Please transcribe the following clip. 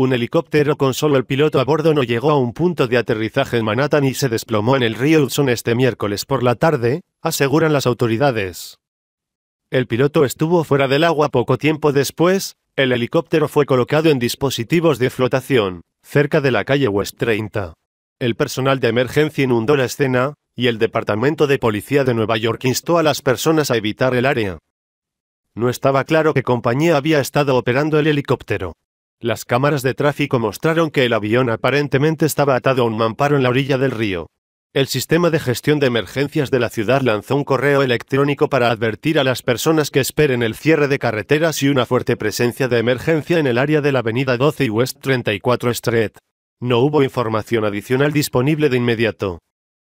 Un helicóptero con solo el piloto a bordo no llegó a un punto de aterrizaje en Manhattan y se desplomó en el río Hudson este miércoles por la tarde, aseguran las autoridades. El piloto estuvo fuera del agua poco tiempo después, el helicóptero fue colocado en dispositivos de flotación, cerca de la calle West 30. El personal de emergencia inundó la escena, y el Departamento de Policía de Nueva York instó a las personas a evitar el área. No estaba claro qué compañía había estado operando el helicóptero. Las cámaras de tráfico mostraron que el avión aparentemente estaba atado a un mamparo en la orilla del río. El sistema de gestión de emergencias de la ciudad lanzó un correo electrónico para advertir a las personas que esperen el cierre de carreteras y una fuerte presencia de emergencia en el área de la avenida 12 y West 34 Street. No hubo información adicional disponible de inmediato.